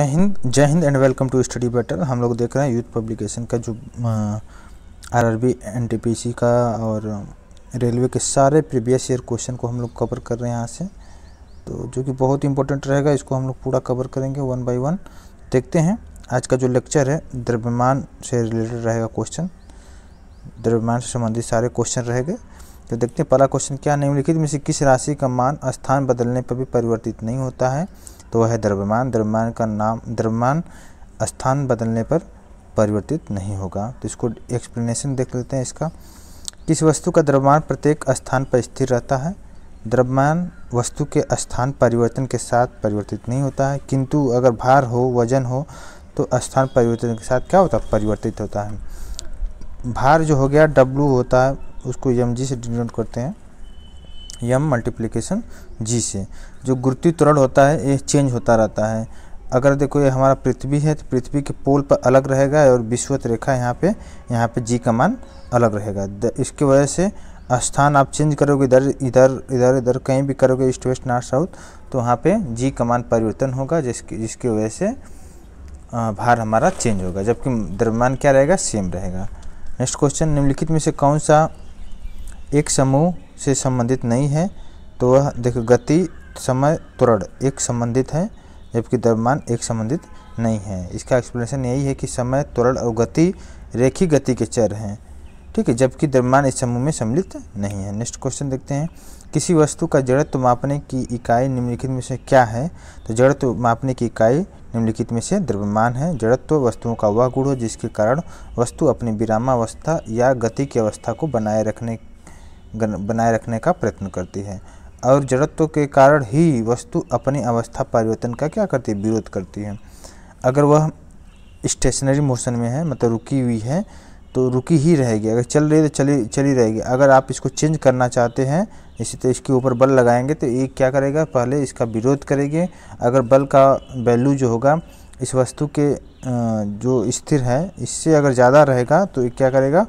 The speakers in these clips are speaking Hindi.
जय हिंद जय Hind and welcome to study better हम लोग देख रहे हैं यूथ पब्लिकेशन का जो R R N T P C का और रेलवे के सारे प्रीवियस ईयर क्वेश्चन को हम लोग कवर कर रहे हैं यहाँ से तो जो कि बहुत इंपॉर्टेंट रहेगा इसको हम लोग पूरा कवर करेंगे वन बाय वन देखते हैं आज का जो लेक्चर है द्रव्यमान से रिलेटेड रहेगा क्वेश्चन द्रव्यमान से संबंधित सारे क्वेश्चन रहेगा तो देखते हैं पहला क्वेश्चन क्या निम्नलिखित में से किस राशि का मान स्थान बदलने पर भी परिवर्तित नहीं होता है तो वह है द्रव्यमान द्रव्यमान का नाम द्रव्यमान स्थान बदलने पर परिवर्तित नहीं होगा तो इसको एक्सप्लेनेशन देख लेते हैं इसका किस वस्तु का द्रव्यमान प्रत्येक स्थान पर स्थिर रहता है द्रव्यमान वस्तु के स्थान परिवर्तन के साथ परिवर्तित नहीं होता है किंतु अगर भार हो वजन हो तो स्थान परिवर्तन के साथ क्या होता है परिवर्तित होता है भार जो हो गया डब्लू होता है उसको एम जी से डिनोट करते हैं यम मल्टीप्लिकेशन जी से जो गुरुत्वीय त्वरण होता है ये चेंज होता रहता है अगर देखो ये हमारा पृथ्वी है तो पृथ्वी के पोल पर अलग रहेगा और विश्वत रेखा यहाँ पे यहाँ पे जी का मान अलग रहेगा इसकी वजह से स्थान आप चेंज करोगे इधर इधर इधर इधर कहीं भी करोगे ईस्ट वेस्ट नॉर्थ साउथ तो वहाँ पे जी का मान परिवर्तन होगा जिसकी जिसकी वजह से भार हमारा चेंज होगा जबकि द्रव्यमान क्या रहेगा सेम रहेगा नेक्स्ट क्वेश्चन निम्नलिखित में से कौन सा एक समूह से संबंधित नहीं है तो वह देखो गति समय त्वरण एक संबंधित है जबकि द्रव्यमान एक संबंधित नहीं है इसका एक्सप्लेनेशन यही है कि समय त्वरण और गति रेखी गति के चर हैं ठीक है जबकि द्रव्यमान इस समूह में सम्मिलित नहीं है नेक्स्ट क्वेश्चन देखते हैं किसी वस्तु का जड़त्व मापने की इकाई निम्नलिखित में से क्या है तो जड़त्व मापने की इकाई निम्नलिखित में से द्रव्यमान है जड़त्व वस्तुओं का वह गुण हो जिसके कारण वस्तु अपनी विरामावस्था या गति की अवस्था को बनाए रखने बनाए रखने का प्रयत्न करती है और जड़त्व के कारण ही वस्तु अपनी अवस्था परिवर्तन का क्या करती है विरोध करती है अगर वह स्टेशनरी मोशन में है मतलब रुकी हुई है तो रुकी ही रहेगी अगर चल रही है तो चली चली रहेगी अगर आप इसको चेंज करना चाहते हैं इसी तो इसके ऊपर बल लगाएंगे तो ये क्या करेगा पहले इसका विरोध करेगी अगर बल का वैल्यू जो होगा इस वस्तु के जो स्थिर है इससे अगर ज़्यादा रहेगा तो ये क्या करेगा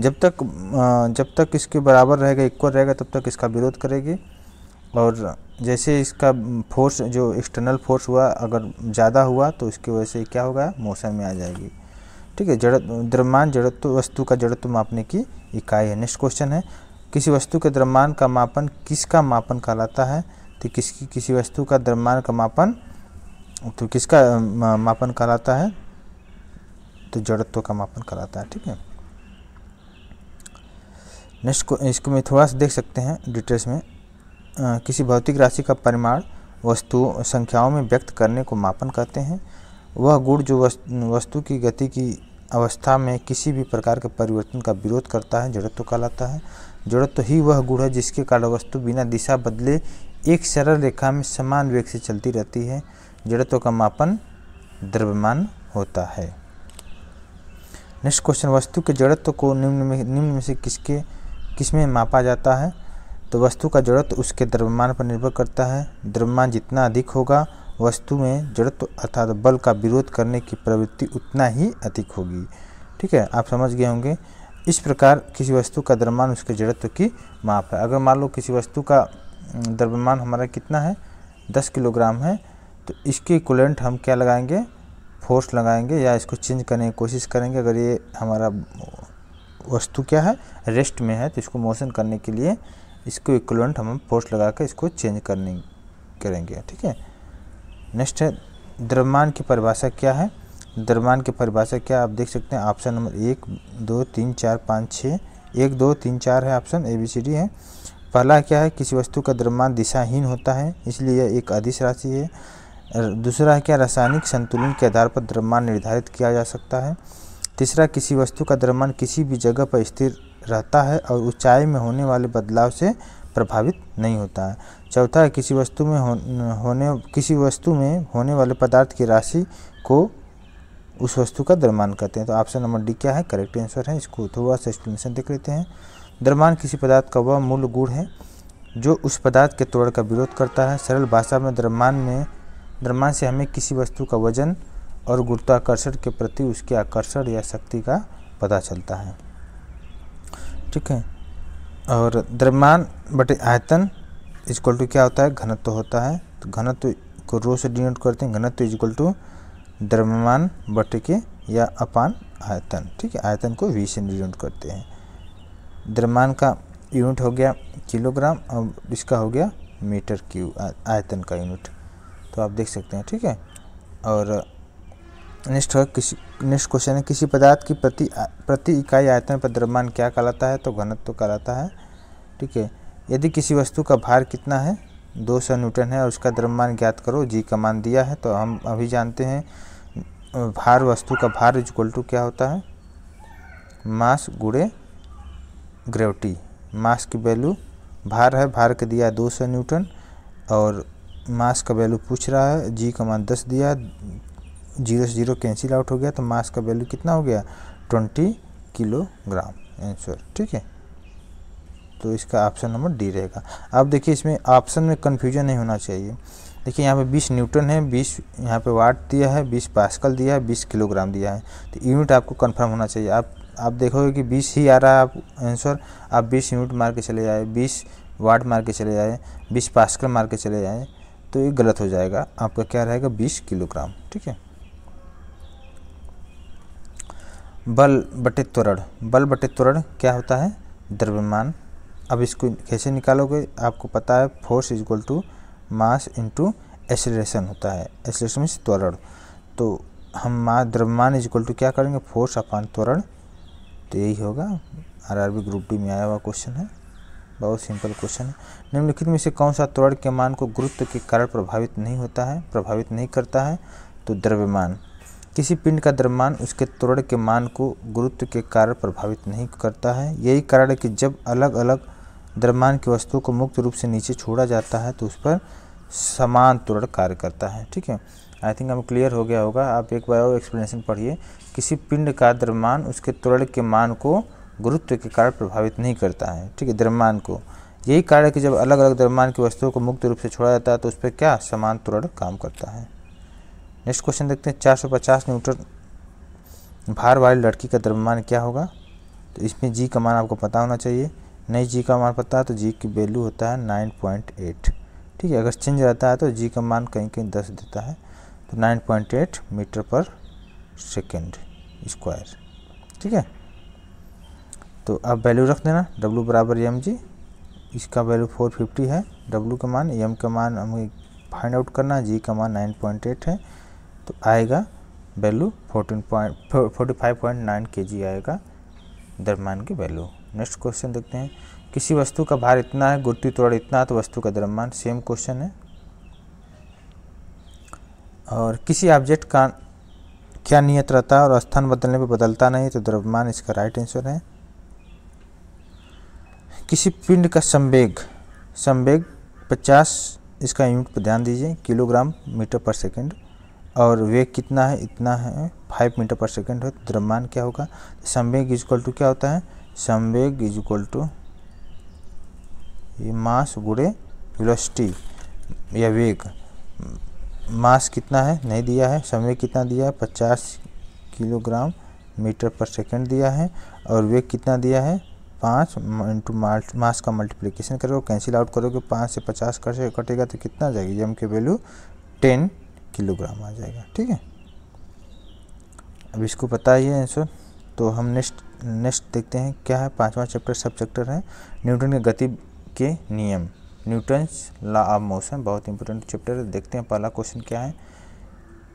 जब तक जब तक इसके बराबर रहेगा इक्वल रहेगा तब तक इसका विरोध करेगी और जैसे इसका फोर्स जो एक्सटर्नल फोर्स हुआ अगर ज़्यादा हुआ तो इसकी वजह से क्या होगा मोशन में आ जाएगी ठीक है जड़ द्रव्यमान जड़त्व वस्तु का जड़त्व मापने की इकाई है नेक्स्ट क्वेश्चन है किसी वस्तु के द्रव्यमान का मापन किसका मापन कहलाता है तो किसकी किसी वस्तु का द्रव्यमान का मापन तो किसका मापन कहलाता है तो जड़त्व का मापन कहलाता है ठीक है नेक्स्ट को इसको में थोड़ा सा देख सकते हैं डिटेल्स में आ, किसी भौतिक राशि का परिमाण वस्तु संख्याओं में व्यक्त करने को मापन कहते हैं वह गुण जो वस्तु की गति की अवस्था में किसी भी प्रकार के परिवर्तन का विरोध करता है जड़त्व कहलाता है जड़त्व ही वह गुण है जिसके कारण वस्तु बिना दिशा बदले एक सरल रेखा में समान वेग से चलती रहती है जड़त्व का मापन द्रव्यमान होता है नेक्स्ट क्वेश्चन वस्तु के जड़त्व को निम्न में निम्न में से किसके किसमें मापा जाता है तो वस्तु का जड़त्व उसके द्रव्यमान पर निर्भर करता है द्रव्यमान जितना अधिक होगा वस्तु में जड़त्व अर्थात बल का विरोध करने की प्रवृत्ति उतना ही अधिक होगी ठीक है आप समझ गए होंगे इस प्रकार किसी वस्तु का द्रव्यमान उसके जड़त्व की माप है अगर मान लो किसी वस्तु का द्रव्यमान हमारा कितना है दस किलोग्राम है तो इसके इक्वलेंट हम क्या लगाएंगे फोर्स लगाएंगे या इसको चेंज करने की कोशिश करेंगे अगर ये हमारा वस्तु क्या है रेस्ट में है तो इसको मोशन करने के लिए इसको इक्वलेंट हम फोर्स लगा कर इसको चेंज करने करेंगे ठीक है नेक्स्ट है द्रव्यमान की परिभाषा क्या है द्रव्यमान की परिभाषा क्या आप देख सकते हैं ऑप्शन नंबर एक दो तीन चार पाँच छः एक दो तीन चार है option A B C D है पहला क्या है किसी वस्तु का द्रव्यमान दिशाहीन होता है इसलिए यह एक अदिश राशि है दूसरा है क्या रासायनिक संतुलन के आधार पर द्रव्यमान निर्धारित किया जा सकता है तीसरा किसी वस्तु का द्रव्यमान किसी भी जगह पर स्थिर रहता है और ऊंचाई में होने वाले बदलाव से प्रभावित नहीं होता है चौथा किसी वस्तु में हो, होने किसी वस्तु में होने वाले पदार्थ की राशि को उस वस्तु का द्रव्यमान कहते हैं तो ऑप्शन नंबर डी क्या है करेक्ट आंसर है इसको थोड़ा सा एक्सप्लेनेशन देख लेते हैं द्रव्यमान किसी पदार्थ का वह मूल गुण है जो उस पदार्थ के तोड़ का विरोध करता है सरल भाषा में द्रव्यमान में द्रव्यमान से हमें किसी वस्तु का वजन और गुरुत्वाकर्षण के प्रति उसके आकर्षण या शक्ति का पता चलता है ठीक है और द्रव्यमान बटे आयतन इजक्वल टू क्या होता है घनत्व होता है तो घनत्व को रो से डिनोट करते हैं घनत्व इजक्वल टू द्रव्यमान बटे के या अपान आयतन ठीक है आयतन को वी से डिनोट करते हैं द्रव्यमान का यूनिट हो गया किलोग्राम और इसका हो गया मीटर क्यू आयतन का यूनिट तो आप देख सकते हैं ठीक है और नेक्स्ट है किसी नेक्स्ट क्वेश्चन है किसी पदार्थ की प्रति प्रति इकाई आयतन पर द्रव्यमान क्या कहलाता है तो घनत्व तो कहलाता है ठीक है यदि किसी वस्तु का भार कितना है 200 न्यूटन है और उसका द्रव्यमान ज्ञात करो जी का मान दिया है तो हम अभी जानते हैं भार वस्तु का भार इज टू क्या होता है मास गुड़े ग्रेविटी मास की वैल्यू भार है भार के दिया दो सौ न्यूटन और मास का वैल्यू पूछ रहा है जी का मान दस दिया जीरो से जीरो कैंसिल आउट हो गया तो मास का वैल्यू कितना हो गया ट्वेंटी किलोग्राम आंसर ठीक है तो इसका ऑप्शन नंबर डी रहेगा अब देखिए इसमें ऑप्शन में कन्फ्यूजन नहीं होना चाहिए देखिए यहाँ पे 20 न्यूटन है 20 यहाँ पे वाट दिया है 20 पास्कल दिया है 20 किलोग्राम दिया है तो यूनिट आपको कंफर्म होना चाहिए आप आप देखोगे कि 20 ही आ रहा है आप आंसर आप 20 यूनिट मार के चले जाए 20 वाट मार के चले जाए 20 पास्कल मार के चले जाए तो ये गलत हो जाएगा आपका क्या रहेगा बीस किलोग्राम ठीक है बल बटे त्वरण बल बटे त्वरण क्या होता है द्रव्यमान अब इसको कैसे निकालोगे आपको पता है force is equal to mass into acceleration होता है एसलेशन मीन्स त्वरण तो हम मास द्रव्यमान इज इक्वल टू क्या करेंगे फोर्स अपान त्वरण तो यही होगा आरआरबी ग्रुप डी में आया हुआ क्वेश्चन है बहुत सिंपल क्वेश्चन है निम्नलिखित में से कौन सा त्वरण के मान को गुरुत्व के कारण प्रभावित नहीं होता है प्रभावित नहीं करता है तो द्रव्यमान किसी पिंड का द्रव्यमान उसके त्वरण के मान को गुरुत्व के कारण प्रभावित नहीं करता है यही कारण है कि जब अलग अलग द्रव्यमान की वस्तु को मुक्त रूप से नीचे छोड़ा जाता है तो उस पर समान त्वरण कार्य करता है ठीक है आई थिंक हमें क्लियर हो गया होगा आप एक बार और एक्सप्लेनेशन पढ़िए किसी पिंड का द्रव्यमान उसके त्वरण के मान को गुरुत्व के कारण प्रभावित नहीं करता है ठीक है द्रव्यमान को यही कारण है कि जब अलग अलग द्रव्यमान की वस्तुओं को मुक्त रूप से छोड़ा जाता है तो उस पर क्या समान त्वरण काम करता है नेक्स्ट क्वेश्चन देखते हैं 450 न्यूटन भार वाली लड़की का द्रव्यमान क्या होगा तो इसमें जी का मान आपको पता होना चाहिए नहीं जी का मान पता है तो जी की वैल्यू होता है नाइन पॉइंट एट ठीक है अगर चेंज रहता है तो जी का मान कहीं कहीं दस देता है तो nine point eight metre per second square ठीक है तो आप वैल्यू रख देना डब्लू बराबर एम जी इसका वैल्यू फोर फिफ्टी है डब्लू का मान एम का मान हमें फाइंड आउट करना जी का मान नाइन पॉइंट एट है तो आएगा value fourteen point forty five point nine K G आएगा द्रव्यमान की वैल्यू नेक्स्ट क्वेश्चन देखते हैं किसी वस्तु का भार इतना है गुरुत्वीय त्वरण इतना है तो वस्तु का द्रव्यमान सेम क्वेश्चन है और किसी ऑब्जेक्ट का क्या नियत रहता है और स्थान बदलने पर बदलता नहीं तो द्रव्यमान इसका राइट आंसर है किसी पिंड का संवेग संवेग 50 इसका यूनिट पर ध्यान दीजिए किलोग्राम मीटर पर सेकंड और वेग कितना है इतना है फाइव मीटर पर सेकेंड है तो द्रव्यमान क्या होगा संवेग इज इक्वल टू क्या होता है संवेग इज इक्वल टू ये मास गुड़े वेलोसिटी या वेग मास कितना है नहीं दिया है संवेग कितना दिया है पचास किलोग्राम मीटर पर सेकेंड दिया है और वेग कितना दिया है पाँच इंटू मास का मल्टीप्लिकेशन करोगे कैंसिल आउट करोगे पाँच से पचास कर से कटेगा तो कितना जाएगी जम के वैल्यू टेन किलोग्राम आ जाएगा ठीक है अब इसको पता ही है आंसर तो हम नेक्स्ट नेक्स्ट देखते हैं क्या है पांचवा चैप्टर सब चैप्टर है न्यूटन के गति के नियम न्यूटन्स लॉ ऑफ मोशन बहुत इंपॉर्टेंट चैप्टर है देखते हैं पहला क्वेश्चन क्या है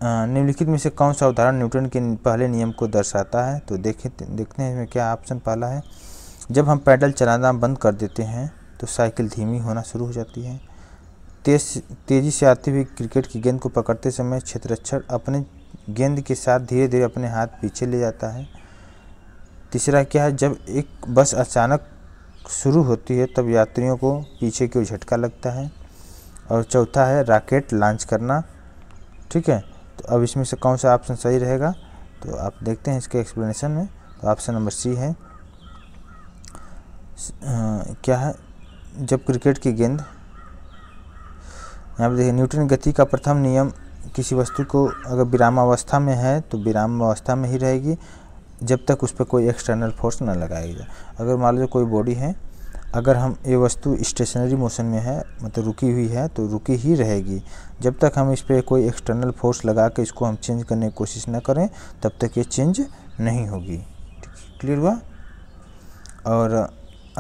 निम्नलिखित में से कौन सा उदाहरण न्यूटन के पहले नियम को दर्शाता है तो देखें देखते हैं इसमें क्या ऑप्शन पहला है जब हम पैडल चलाना बंद कर देते हैं तो साइकिल धीमी होना शुरू हो जाती है तेज तेज़ी से आती हुई क्रिकेट की गेंद को पकड़ते समय क्षेत्रक्षर अपने गेंद के साथ धीरे धीरे अपने हाथ पीछे ले जाता है तीसरा क्या है जब एक बस अचानक शुरू होती है तब यात्रियों को पीछे की ओर झटका लगता है और चौथा है राकेट लॉन्च करना ठीक है तो अब इसमें से कौन सा ऑप्शन सही रहेगा तो आप देखते हैं इसके एक्सप्लेनेशन में तो ऑप्शन नंबर सी है आ, क्या है जब क्रिकेट की गेंद यहाँ पर देखिए न्यूटन गति का प्रथम नियम किसी वस्तु को अगर विरामावस्था में है तो विरामावस्था में ही रहेगी जब तक उस पर कोई एक्सटर्नल फोर्स ना लगाया जाए अगर मान लीजिए कोई बॉडी है अगर हम ये वस्तु स्टेशनरी मोशन में है मतलब रुकी हुई है तो रुकी ही रहेगी जब तक हम इस पर कोई एक्सटर्नल फोर्स लगा के इसको हम चेंज करने की कोशिश ना करें तब तक ये चेंज नहीं होगी क्लियर हुआ और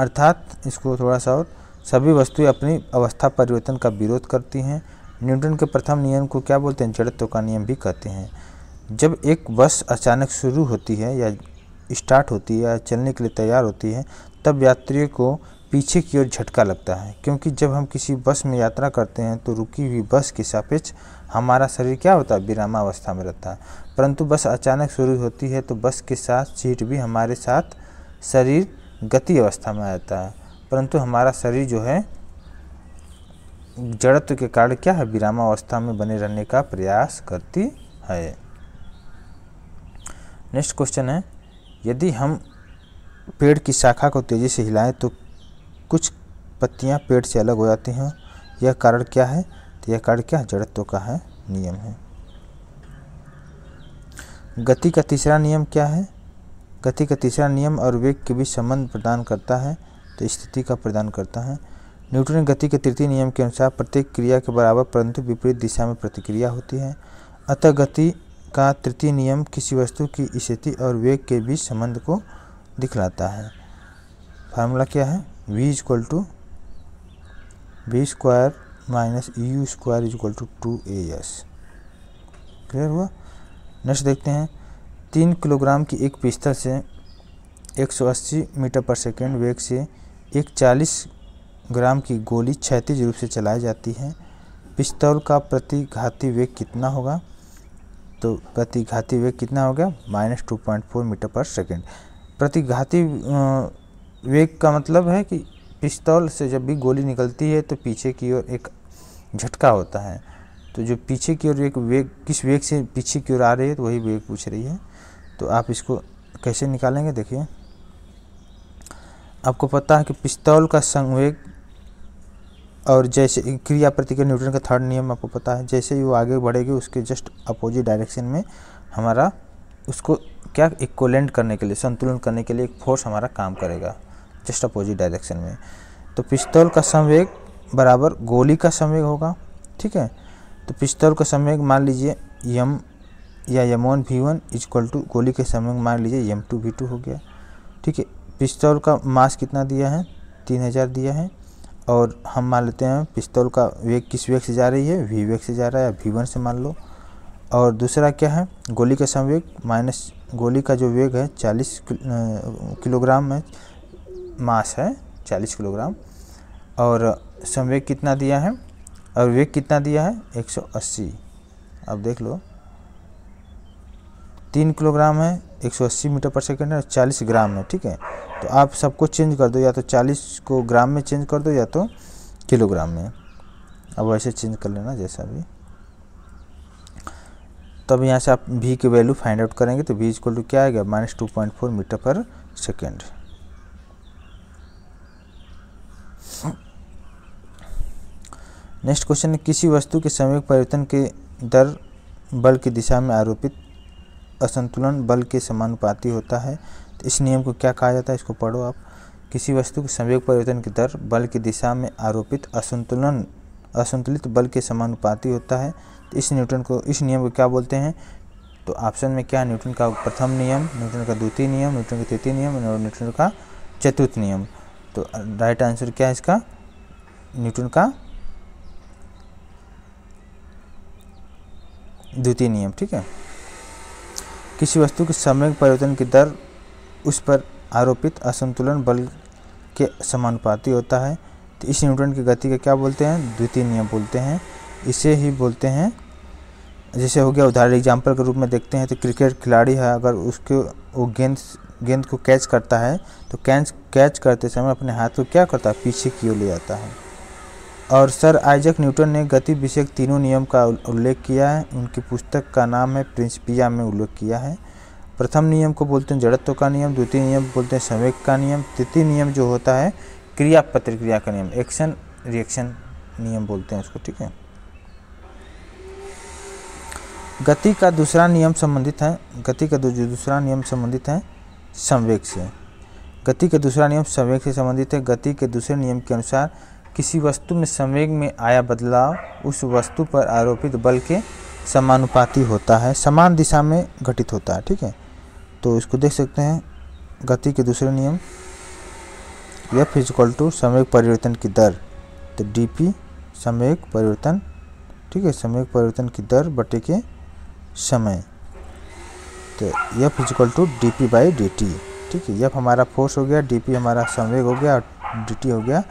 अर्थात इसको थोड़ा सा और सभी वस्तुएं अपनी अवस्था परिवर्तन का विरोध करती हैं न्यूटन के प्रथम नियम को क्या बोलते हैं जड़त्व का नियम भी कहते हैं जब एक बस अचानक शुरू होती है या स्टार्ट होती है या चलने के लिए तैयार होती है तब यात्रियों को पीछे की ओर झटका लगता है क्योंकि जब हम किसी बस में यात्रा करते हैं तो रुकी हुई बस के सापेक्ष हमारा शरीर क्या होता है विरामावस्था में रहता है परंतु बस अचानक शुरू होती है तो बस के साथ सीट भी हमारे साथ शरीर गति अवस्था में आता है परंतु हमारा शरीर जो है जड़त्व के कारण क्या है विरामावस्था में बने रहने का प्रयास करती है नेक्स्ट क्वेश्चन है यदि हम पेड़ की शाखा को तेज़ी से हिलाएं तो कुछ पत्तियां पेड़ से अलग हो जाती हैं यह कारण क्या है तो यह कारण क्या जड़त्व का है नियम है गति का तीसरा नियम क्या है गति का तीसरा नियम और वेग के बीच संबंध प्रदान करता है तो स्थिति का प्रदान करता है न्यूटन गति के तृतीय नियम के अनुसार प्रत्येक क्रिया के बराबर परंतु विपरीत दिशा में प्रतिक्रिया होती है अतः गति का तृतीय नियम किसी वस्तु की स्थिति और वेग के बीच संबंध को दिखलाता है फार्मूला क्या है v equal to V square minus U square is equal to two A S clear हुआ नेक्स्ट देखते हैं तीन किलोग्राम की एक पिस्तल से 180 मीटर पर सेकेंड वेग से एक चालीस ग्राम की गोली क्षैतिज रूप से चलाई जाती है पिस्तौल का प्रतिघाती वेग कितना होगा तो प्रतिघाती वेग कितना हो गया minus two point four metre per second प्रतिघाती वेग का मतलब है कि पिस्तौल से जब भी गोली निकलती है तो पीछे की ओर एक झटका होता है तो जो पीछे की ओर एक वेग किस वेग से पीछे की ओर आ रही है तो वही वेग पूछ रही है तो आप इसको कैसे निकालेंगे देखिए आपको पता है कि पिस्तौल का संवेग और जैसे क्रिया प्रतिक्रिया न्यूटन का थर्ड नियम आपको पता है जैसे ही वो आगे बढ़ेगी उसके जस्ट अपोजिट डायरेक्शन में हमारा उसको क्या इक्वलेंट करने के लिए संतुलन करने के लिए एक फोर्स हमारा काम करेगा जस्ट अपोजिट डायरेक्शन में तो पिस्तौल का संवेग बराबर गोली का संवेग होगा ठीक है तो पिस्तौल का संवेग मान लीजिए यम या M one V one is to गोली के संवेग मान लीजिए यम टू वी टू हो गया ठीक है पिस्तौल का मास कितना दिया है तीन हज़ार दिया है और हम मान लेते हैं पिस्तौल का वेग किस वेग से जा रही है वी वेग से जा रहा है वी वन से मान लो और दूसरा क्या है गोली का समवेग माइनस गोली का जो वेग है चालीस किलोग्राम है मास है चालीस किलोग्राम और संवेग कितना दिया है और वेग कितना दिया है अस्सी अब देख लो तीन किलोग्राम है 180 मीटर पर सेकेंड है चालीस ग्राम है ठीक है तो आप सबको चेंज कर दो या तो चालीस को ग्राम में चेंज कर दो या तो किलोग्राम में अब वैसे चेंज कर लेना जैसा भी तब तो यहाँ से आप वी की वैल्यू फाइंड आउट करेंगे तो वी इक्वल टू क्या आएगा minus two point four metre per second next question है किसी वस्तु के समय परिवर्तन के दर बल की दिशा में आरोपित असंतुलन बल के समानुपाती होता है तो इस नियम को क्या कहा जाता है इसको पढ़ो आप किसी वस्तु के संवेग परिवर्तन की दर बल की दिशा में आरोपित असंतुलन असंतुलित बल के समानुपाती होता है तो इस न्यूटन को इस नियम को क्या बोलते हैं तो ऑप्शन में क्या न्यूटन का प्रथम नियम न्यूटन का द्वितीय नियम न्यूटन का तृतीय नियम और न्यूटन का चतुर्थ नियम तो राइट आंसर क्या है इसका न्यूटन का द्वितीय नियम ठीक है किसी वस्तु के समय परिवर्तन की दर उस पर आरोपित असंतुलन बल के समानुपाती होता है तो इस न्यूटन की गति का क्या बोलते हैं द्वितीय नियम बोलते हैं इसे ही बोलते हैं जैसे हो गया उदाहरण एग्जाम्पल के रूप में देखते हैं तो क्रिकेट खिलाड़ी है अगर उसके वो गेंद गेंद को कैच करता है तो कैच कैच करते समय अपने हाथ को क्या करता है पीछे की ओर ले जाता है और सर आइजक न्यूटन ने गति विषयक तीनों नियम का उल्लेख किया है उनकी पुस्तक का नाम है प्रिंसिपिया में उल्लेख किया है प्रथम नियम को बोलते हैं जड़त्व का नियम द्वितीय नियम बोलते हैं संवेक का नियम तृतीय नियम जो होता है क्रिया प्रतिक्रिया का नियम एक्शन रिएक्शन नियम बोलते हैं उसको ठीक है गति का दूसरा नियम संबंधित है गति का दूसरा नियम संबंधित है संवेक से गति का दूसरा नियम संवेक से संबंधित है गति के दूसरे नियम के अनुसार किसी वस्तु में संवेग में आया बदलाव उस वस्तु पर आरोपित बल के समानुपाती होता है समान दिशा में घटित होता है ठीक है तो इसको देख सकते हैं गति के दूसरे नियम एफ फिजिकल टू संवेग परिवर्तन की दर तो डी पी संवेग परिवर्तन ठीक है संवेग परिवर्तन की दर बटे के समय तो F physical to D P by D T ठीक है एफ हमारा फोर्स हो गया डी पी हमारा संवेग हो गया और डी टी हो गया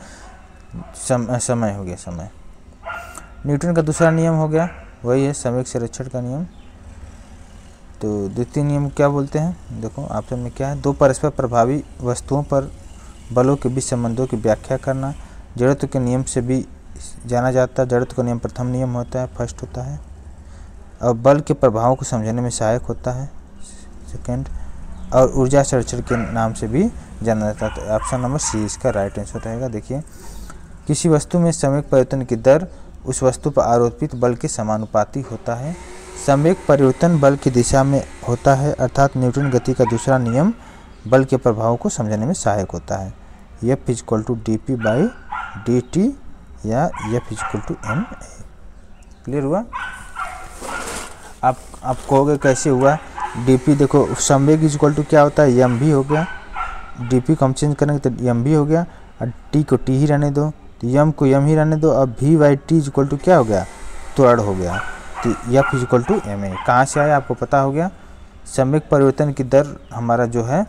सम, समय हो गया समय न्यूटन का दूसरा नियम हो गया वही है समय संरक्षण का नियम तो द्वितीय नियम क्या बोलते हैं देखो ऑप्शन में क्या है दो परस्पर प्रभावी वस्तुओं पर बलों के बीच संबंधों की व्याख्या करना जड़त्व के नियम से भी जाना जाता है जड़त्व का नियम प्रथम नियम होता है फर्स्ट होता है और बल के प्रभावों को समझने में सहायक होता है सेकेंड और ऊर्जा संरक्षण के नाम से भी जाना जाता है तो ऑप्शन नंबर सी इसका राइट आंसर रहेगा देखिए किसी वस्तु में सम्यक परिवर्तन की दर उस वस्तु पर आरोपित बल के समानुपाती होता है सम्यक परिवर्तन बल की दिशा में होता है अर्थात न्यूटन गति का दूसरा नियम बल के प्रभाव को समझने में सहायक होता है F is equal to D P by D T या F is equal to M A clear हुआ आप आप कहोगे कैसे हुआ डी पी देखो संवेग इजक्वल टू क्या होता है एम भी हो गया डी पी को हम चेंज करेंगे तो एम भी हो गया और टी को टी ही रहने दो तो यम को यम ही रहने दो अब V by T is equal to क्या हो गया त्वरण तो हो गया तो F is equal to M A कहाँ से आया आपको पता हो गया सम्यक परिवर्तन की दर हमारा जो है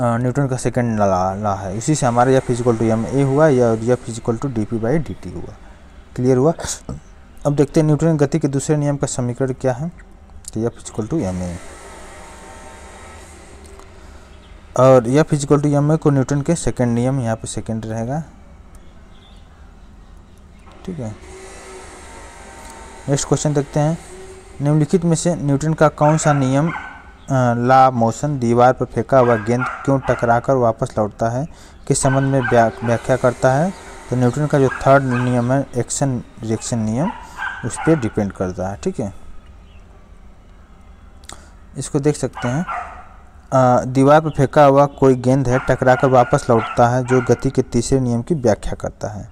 न्यूटन का सेकंड ला, ला है उसी से हमारा F is equal to M A हुआ या F is equal to D P by D T हुआ क्लियर हुआ अब देखते हैं न्यूटन गति के दूसरे नियम का समीकरण क्या है तो F is equal to M A और यह फिजिकल टू एम को न्यूटन के सेकेंड नियम यहाँ पे सेकेंड रहेगा ठीक है नेक्स्ट क्वेश्चन देखते हैं निम्नलिखित में से न्यूटन का कौन सा नियम ला मोशन दीवार पर फेंका हुआ गेंद क्यों टकराकर वापस लौटता है किस संबंध में व्याख्या करता है तो न्यूटन का जो थर्ड नियम है एक्शन रिएक्शन नियम उस पर डिपेंड करता है ठीक है इसको देख सकते हैं दीवार पर फेंका हुआ कोई गेंद है टकराकर वापस लौटता है जो गति के तीसरे नियम की व्याख्या करता है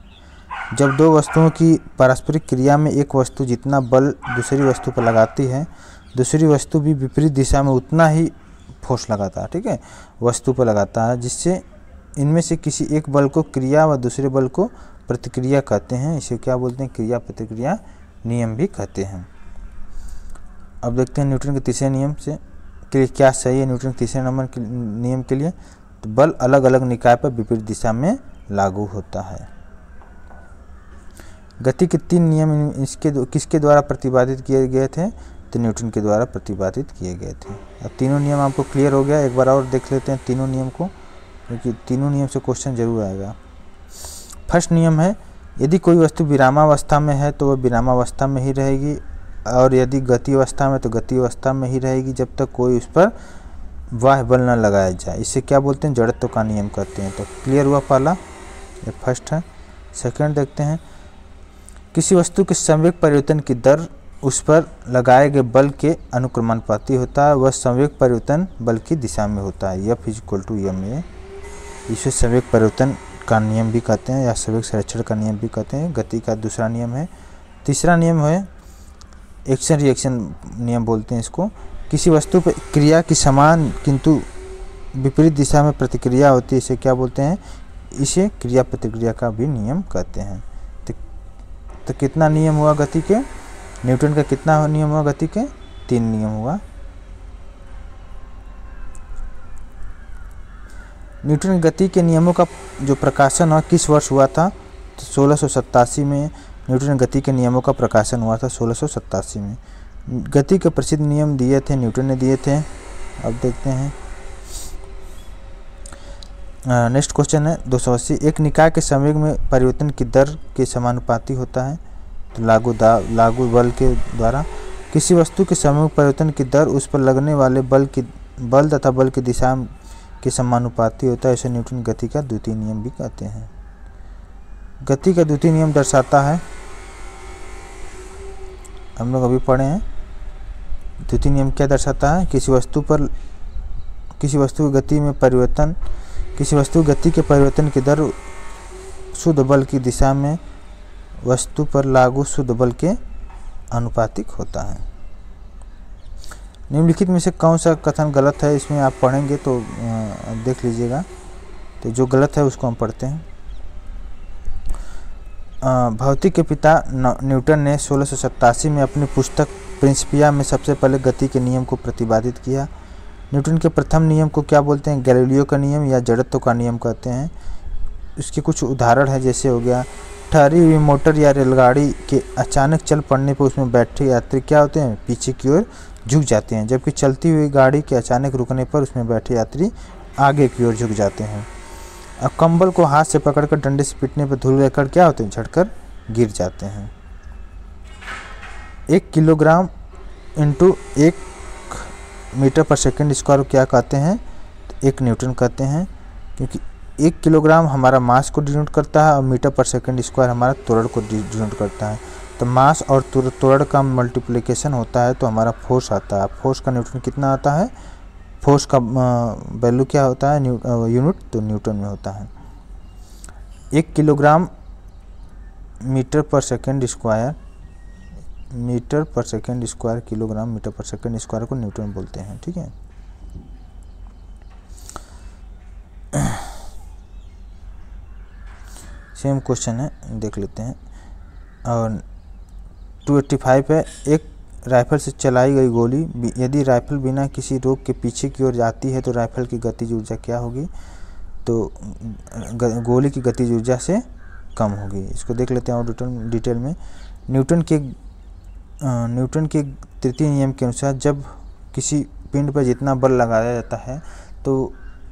जब दो वस्तुओं की पारस्परिक क्रिया में एक वस्तु जितना बल दूसरी वस्तु पर लगाती है दूसरी वस्तु भी विपरीत दिशा में उतना ही फोर्स लगाता है ठीक है वस्तु पर लगाता है जिससे इनमें से किसी एक बल को क्रिया व दूसरे बल को प्रतिक्रिया कहते हैं इसे क्या बोलते हैं क्रिया प्रतिक्रिया नियम भी कहते हैं अब देखते हैं न्यूटन के तीसरे नियम से के लिए क्या सही है न्यूटन तीसरे नंबर के नियम के लिए तो बल अलग अलग निकाय पर विपरीत दिशा में लागू होता है गति के तीन नियम इसके किसके द्वारा प्रतिपादित किए गए थे तो न्यूटन के द्वारा प्रतिपादित किए गए थे अब तीनों नियम आपको क्लियर हो गया एक बार और देख लेते हैं तीनों नियम को क्योंकि तीनों नियम से क्वेश्चन जरूर आएगा फर्स्ट नियम है यदि कोई वस्तु विरामावस्था में है तो वह विरामावस्था में ही रहेगी और यदि गति अवस्था में तो गति अवस्था में ही रहेगी जब तक कोई उस पर वाह बल न लगाया जाए इसे क्या बोलते हैं जड़त्व का नियम कहते हैं तो क्लियर हुआ पहला ये फर्स्ट है सेकंड देखते हैं किसी वस्तु के संवेक परिवर्तन की दर उस पर लगाए गए बल के अनुक्रमानुपाती होता है वह संवेक परिवर्तन बल की दिशा में होता है F is equal to M A इसे संवेक परिवर्तन का नियम भी कहते हैं या संवेक संरक्षण का नियम भी कहते हैं गति का दूसरा नियम है तीसरा नियम है एक्शन रिएक्शन नियम बोलते हैं इसको किसी वस्तु पर क्रिया की समान किंतु विपरीत दिशा में प्रतिक्रिया होती है इसे क्या बोलते हैं इसे क्रिया प्रतिक्रिया का भी नियम कहते हैं तो, तो कितना नियम हुआ गति के न्यूटन का कितना नियम हुआ गति के तीन नियम हुआ न्यूटन गति के नियमों का जो प्रकाशन हुआ किस वर्ष हुआ था तो सोलह में न्यूटन गति के नियमों का प्रकाशन हुआ था सोलह में गति के प्रसिद्ध नियम दिए थे न्यूटन ने दिए थे अब देखते हैं नेक्स्ट क्वेश्चन है दो सौ अस्सी एक निकाय के संवेग में परिवर्तन की दर के समानुपाती होता है तो लागू लागू बल के द्वारा किसी वस्तु के संवेग परिवर्तन की दर उस पर लगने वाले बल की बल तथा बल की दिशा के समानुपाती होता है इसे न्यूटन गति का द्वितीय नियम भी कहते हैं गति का द्वितीय नियम दर्शाता है हम लोग अभी पढ़े हैं द्वितीय नियम क्या दर्शाता है किसी वस्तु पर किसी वस्तु की गति में परिवर्तन किसी वस्तु गति के परिवर्तन की दर शुद्ध बल की दिशा में वस्तु पर लागू शुद्ध बल के अनुपातिक होता है निम्नलिखित में से कौन सा कथन गलत है इसमें आप पढ़ेंगे तो देख लीजिएगा तो जो गलत है उसको हम पढ़ते हैं भौतिक के पिता न्यूटन ने सोलह में अपनी पुस्तक प्रिंसिपिया में सबसे पहले गति के नियम को प्रतिपादित किया न्यूटन के प्रथम नियम को क्या बोलते हैं गैलीलियो का नियम या जड़त्व का नियम कहते हैं इसके कुछ उदाहरण हैं जैसे हो गया ठहरी हुई मोटर या रेलगाड़ी के अचानक चल पड़ने पर उसमें बैठे यात्री क्या होते हैं पीछे की ओर झुक जाते हैं जबकि चलती हुई गाड़ी के अचानक रुकने पर उसमें बैठे यात्री आगे की ओर झुक जाते हैं अब कंबल को हाथ से पकड़कर डंडे से पीटने पर धूल रहकर क्या होते हैं झटकर गिर जाते हैं एक किलोग्राम इंटू एक मीटर पर सेकंड स्क्वायर क्या कहते हैं तो एक न्यूटन कहते हैं क्योंकि एक किलोग्राम हमारा मास को डिनोट करता है और मीटर पर सेकंड स्क्वायर हमारा त्वरण को डिनोट करता है तो मास और तोड़ का मल्टीप्लिकेशन होता है तो हमारा फोर्स आता है फोर्स का न्यूटन कितना आता है फोर्स का वैल्यू क्या होता है यूनिट तो न्यूटन में होता है एक kilogram metre per second square metre per second square kilogram metre per second square को न्यूटन बोलते हैं ठीक है सेम क्वेश्चन है देख लेते हैं और 285 है एक राइफल से चलाई गई गोली यदि राइफल बिना किसी रोग के पीछे की ओर जाती है तो राइफल की गति ऊर्जा क्या होगी तो गोली की गति ऊर्जा से कम होगी इसको देख लेते हैं और डिटेल डिटेल में न्यूटन के न्यूटन के तृतीय नियम के अनुसार जब किसी पिंड पर जितना बल लगाया जाता है तो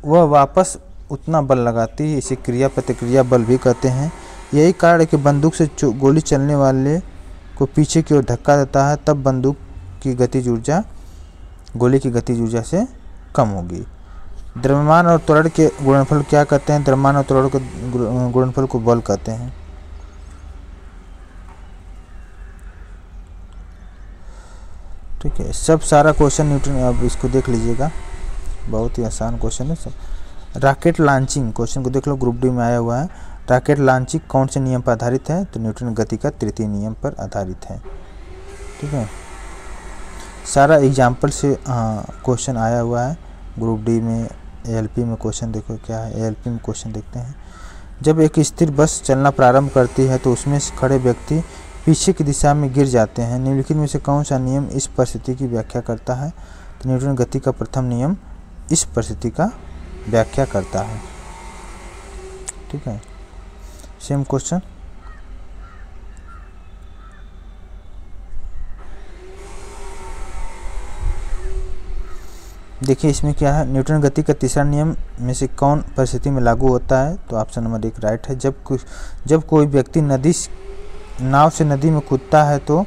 वह वापस उतना बल लगाती है इसे क्रिया प्रतिक्रिया बल भी कहते हैं यही कारण है कि बंदूक से गोली चलने वाले को पीछे की ओर धक्का देता है तब बंदूक की गतिज ऊर्जा गोली की गतिज ऊर्जा से कम होगी द्रव्यमान और त्वरण के गुणनफल क्या कहते हैं द्रव्यमान और त्वरण के गुणनफल को बल कहते हैं ठीक है सब सारा क्वेश्चन न्यूटन अब इसको देख लीजिएगा बहुत ही आसान क्वेश्चन है सब रॉकेट लॉन्चिंग क्वेश्चन को देख लो ग्रुप डी में आया हुआ है रॉकेट लॉन्चिंग कौन से नियम पर आधारित है तो न्यूटन गति का तृतीय नियम पर आधारित है ठीक है सारा एग्जाम्पल से क्वेश्चन आया हुआ है ग्रुप डी में एलपी में क्वेश्चन देखो क्या है एलपी में क्वेश्चन देखते हैं जब एक स्थिर बस चलना प्रारंभ करती है तो उसमें खड़े व्यक्ति पीछे की दिशा में गिर जाते हैं निम्नलिखित में से कौन सा नियम इस परिस्थिति की व्याख्या करता है तो न्यूटन गति का प्रथम नियम इस परिस्थिति का व्याख्या करता है ठीक है सेम क्वेश्चन देखिए इसमें क्या है न्यूटन गति का तीसरा नियम में से कौन परिस्थिति में लागू होता है तो ऑप्शन नंबर एक राइट है जब कुछ जब कोई व्यक्ति नदी नाव से नदी में कूदता है तो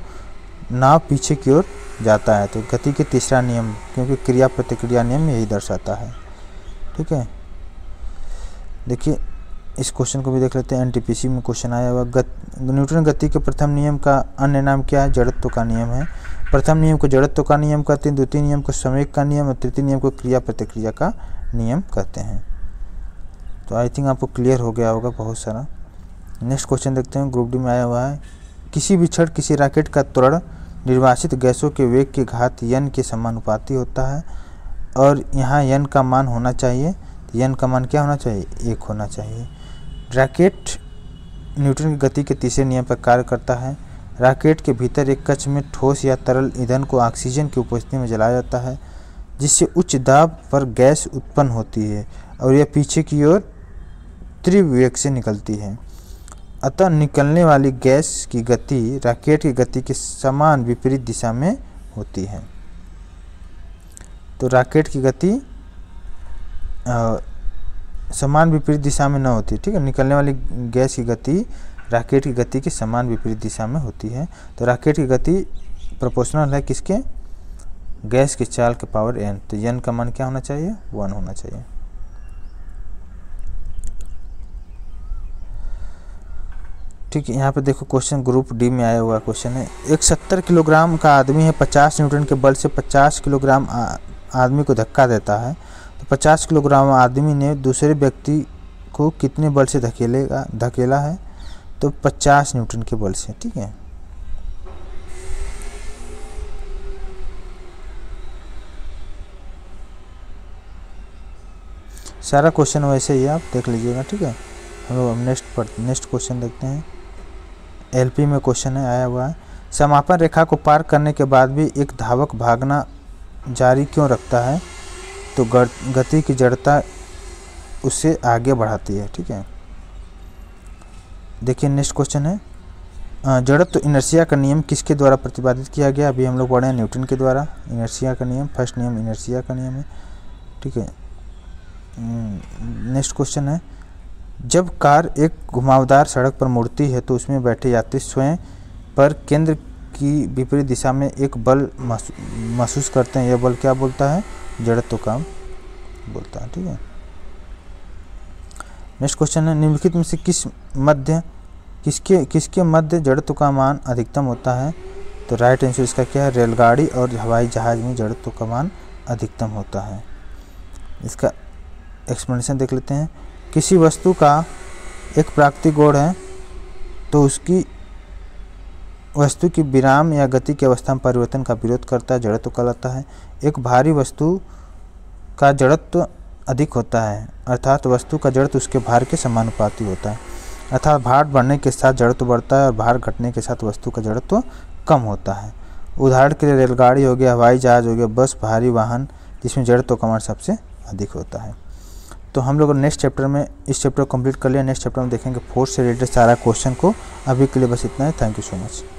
नाव पीछे की ओर जाता है तो गति के तीसरा नियम क्योंकि क्रिया प्रतिक्रिया नियम यही दर्शाता है ठीक है देखिए इस क्वेश्चन को भी देख लेते हैं एनटीपीसी में क्वेश्चन आया हुआ गत न्यूटन गति के प्रथम नियम का अन्य नाम क्या है जड़त्व का नियम है प्रथम नियम को जड़त्व का नियम कहते हैं द्वितीय नियम को समय का नियम और तृतीय नियम को क्रिया प्रतिक्रिया का नियम कहते हैं तो आई थिंक आपको क्लियर हो गया होगा बहुत सारा नेक्स्ट क्वेश्चन देखते हैं ग्रुप डी में आया हुआ है किसी भी क्षण किसी रैकेट का त्वरण निर्वासित गैसों के वेग के घात यन के समानुपाती होता है और यहाँ यन का मान होना चाहिए यन का मान क्या होना चाहिए एक होना चाहिए रैकेट न्यूटन की गति के तीसरे नियम पर कार्य करता है रॉकेट के भीतर एक कक्ष में ठोस या तरल ईंधन को ऑक्सीजन की उपस्थिति में जलाया जाता है जिससे उच्च दाब पर गैस उत्पन्न होती है और यह पीछे की ओर त्रिवेग से निकलती है अतः निकलने वाली गैस की गति रॉकेट की गति के समान विपरीत दिशा में होती है तो रॉकेट की गति समान विपरीत दिशा में न होती है ठीक है निकलने वाली गैस की गति रॉकेट की गति के समान विपरीत दिशा में होती है तो रॉकेट की गति प्रोपोर्शनल है किसके गैस के चाल के पावर एन तो एन का मान क्या होना चाहिए वन होना चाहिए ठीक है यहाँ पे देखो क्वेश्चन ग्रुप डी में आया हुआ क्वेश्चन है एक सत्तर किलोग्राम का आदमी है पचास न्यूटन के बल से पचास किलोग्राम आदमी को धक्का देता है तो पचास किलोग्राम आदमी ने दूसरे व्यक्ति को कितने बल से धकेलेगा धकेला है तो पचास न्यूटन के बल से ठीक है सारा क्वेश्चन वैसे ही आप देख लीजिएगा ठीक है हम लोग नेक्स्ट पर नेक्स्ट क्वेश्चन देखते हैं एलपी में क्वेश्चन है आया हुआ है समापन रेखा को पार करने के बाद भी एक धावक भागना जारी क्यों रखता है तो गति की जड़ता उससे आगे बढ़ाती है ठीक है देखिए नेक्स्ट क्वेश्चन है जड़त्व तो इनर्सिया का नियम किसके द्वारा प्रतिपादित किया गया अभी हम लोग पढ़े हैं न्यूटन के द्वारा इनर्सिया का नियम फर्स्ट नियम इनर्सिया का नियम है ठीक है नेक्स्ट हम्म, क्वेश्चन है जब कार एक घुमावदार सड़क पर मुड़ती है तो उसमें बैठे यात्री स्वयं पर केंद्र की विपरीत दिशा में एक बल महसूस करते हैं यह बल क्या बोलता है जड़त्व तो का बोलता है ठीक है नेक्स्ट क्वेश्चन है निम्नलिखित में से किस मध्य किसके किसके मध्य जड़त्व तो का मान अधिकतम होता है तो राइट आंसर इसका क्या है रेलगाड़ी और हवाई जहाज़ में जड़त्व तो का मान अधिकतम होता है इसका एक्सप्लेनेशन देख लेते हैं किसी वस्तु का एक प्राकृतिक गुण है तो उसकी वस्तु की विराम या गति की अवस्था में परिवर्तन का विरोध करता है जड़त्व कहलाता है एक भारी वस्तु का जड़त्व अधिक होता है अर्थात वस्तु का जड़त्व उसके भार के समानुपाती होता है अर्थात भार बढ़ने के साथ जड़त्व बढ़ता है और भार घटने के साथ वस्तु का जड़त्व कम होता है उदाहरण के लिए रेलगाड़ी हो गया हवाई जहाज हो गया बस भारी वाहन जिसमें जड़त्व का मान सबसे अधिक होता है तो हम लोग नेक्स्ट चैप्टर में इस चैप्टर को कंप्लीट कर लिया नेक्स्ट चैप्टर में देखेंगे फोर्स से रिलेटेड सारा क्वेश्चन को अभी के लिए बस इतना है थैंक यू सो मच